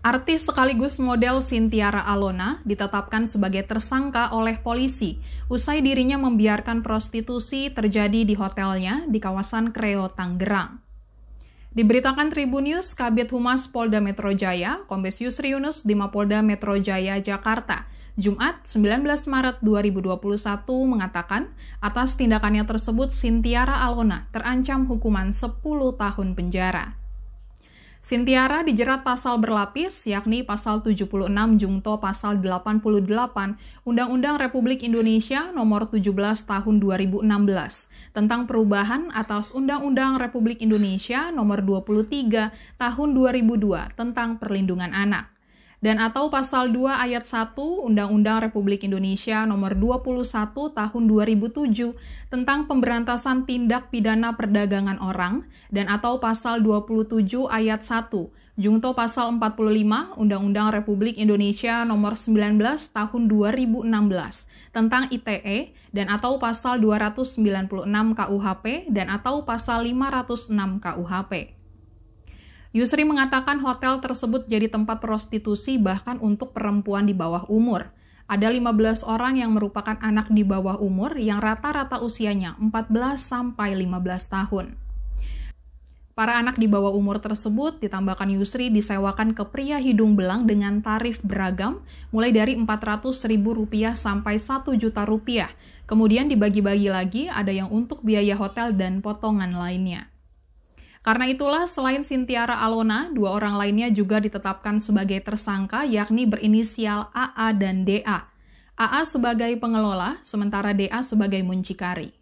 Artis sekaligus model Sintiara Alona ditetapkan sebagai tersangka oleh polisi usai dirinya membiarkan prostitusi terjadi di hotelnya di kawasan Kreo, Tangerang. Diberitakan Tribun News, Kabit Humas Polda Metro Jaya, Kombes Yusri Yunus di Mapolda Metro Jaya, Jakarta, Jumat 19 Maret 2021 mengatakan atas tindakannya tersebut Sintiara Alona terancam hukuman 10 tahun penjara. Sintiara dijerat pasal berlapis, yakni pasal 76 Jungto pasal 88 Undang-Undang Republik Indonesia nomor 17 tahun 2016 tentang perubahan atas Undang-Undang Republik Indonesia nomor 23 tahun 2002 tentang perlindungan anak dan atau pasal 2 ayat 1 Undang-Undang Republik Indonesia Nomor 21 Tahun 2007 tentang pemberantasan tindak pidana perdagangan orang dan atau pasal 27 ayat 1 Jungto pasal 45 Undang-Undang Republik Indonesia Nomor 19 Tahun 2016 tentang ITE dan atau pasal 296 KUHP dan atau pasal 506 KUHP. Yusri mengatakan hotel tersebut jadi tempat prostitusi bahkan untuk perempuan di bawah umur. Ada 15 orang yang merupakan anak di bawah umur yang rata-rata usianya 14 15 tahun. Para anak di bawah umur tersebut ditambahkan Yusri disewakan ke pria hidung belang dengan tarif beragam mulai dari Rp400.000 sampai Rp1 juta rupiah. Kemudian dibagi-bagi lagi ada yang untuk biaya hotel dan potongan lainnya. Karena itulah selain Sintiara Alona, dua orang lainnya juga ditetapkan sebagai tersangka yakni berinisial AA dan DA. AA sebagai pengelola, sementara DA sebagai muncikari.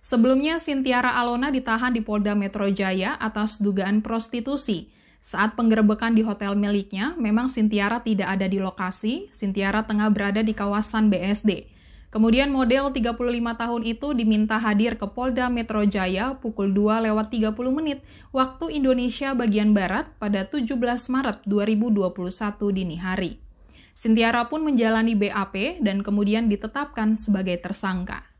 Sebelumnya, Sintiara Alona ditahan di Polda Metro Jaya atas dugaan prostitusi. Saat penggerebekan di hotel miliknya, memang Sintiara tidak ada di lokasi, Sintiara tengah berada di kawasan BSD. Kemudian model 35 tahun itu diminta hadir ke Polda Metro Jaya pukul 2 lewat 30 menit waktu Indonesia bagian Barat pada 17 Maret 2021 dini hari. Sintiara pun menjalani BAP dan kemudian ditetapkan sebagai tersangka.